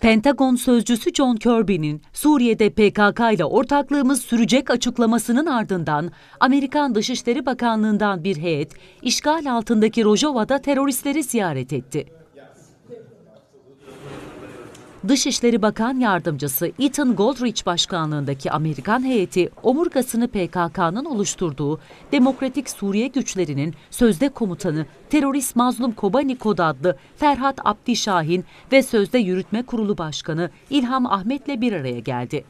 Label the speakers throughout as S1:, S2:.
S1: Pentagon sözcüsü John Kirby'nin Suriye'de PKK ile ortaklığımız sürecek açıklamasının ardından Amerikan Dışişleri Bakanlığı'ndan bir heyet işgal altındaki Rojava'da teröristleri ziyaret etti. Dışişleri Bakan Yardımcısı Ethan Goldrich başkanlığındaki Amerikan heyeti omurgasını PKK'nın oluşturduğu Demokratik Suriye güçlerinin sözde komutanı terörist Mazlum Kobani Kod adlı Ferhat Abdi Şahin ve sözde yürütme kurulu başkanı İlham Ahmet'le bir araya geldi.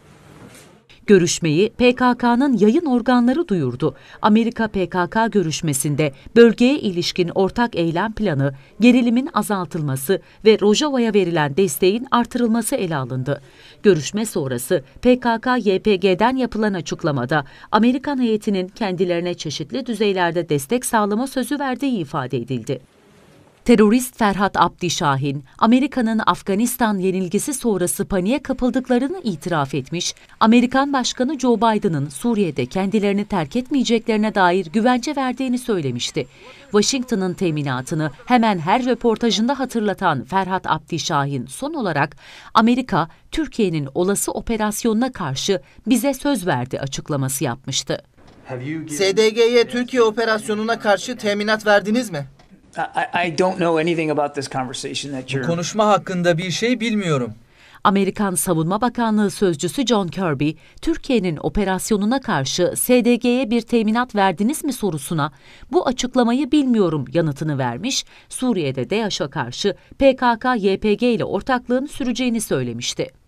S1: Görüşmeyi PKK'nın yayın organları duyurdu. Amerika PKK görüşmesinde bölgeye ilişkin ortak eylem planı, gerilimin azaltılması ve Rojava'ya verilen desteğin artırılması ele alındı. Görüşme sonrası PKK-YPG'den yapılan açıklamada Amerikan heyetinin kendilerine çeşitli düzeylerde destek sağlama sözü verdiği ifade edildi. Terörist Ferhat Abdi Şahin, Amerika'nın Afganistan yenilgisi sonrası paniğe kapıldıklarını itiraf etmiş, Amerikan Başkanı Joe Biden'ın Suriye'de kendilerini terk etmeyeceklerine dair güvence verdiğini söylemişti. Washington'ın teminatını hemen her röportajında hatırlatan Ferhat Abdi Şahin son olarak Amerika, Türkiye'nin olası operasyonuna karşı bize söz verdi açıklaması yapmıştı. SDG'ye Türkiye operasyonuna karşı teminat verdiniz mi? I, don't know anything about this conversation that Bu konuşma hakkında bir şey bilmiyorum. Amerikan Savunma Bakanlığı sözcüsü John Kirby, Türkiye'nin operasyonuna karşı SDG'ye bir teminat verdiniz mi sorusuna bu açıklamayı bilmiyorum yanıtını vermiş, Suriye'de DEAŞ'a karşı PKK-YPG ile ortaklığın süreceğini söylemişti.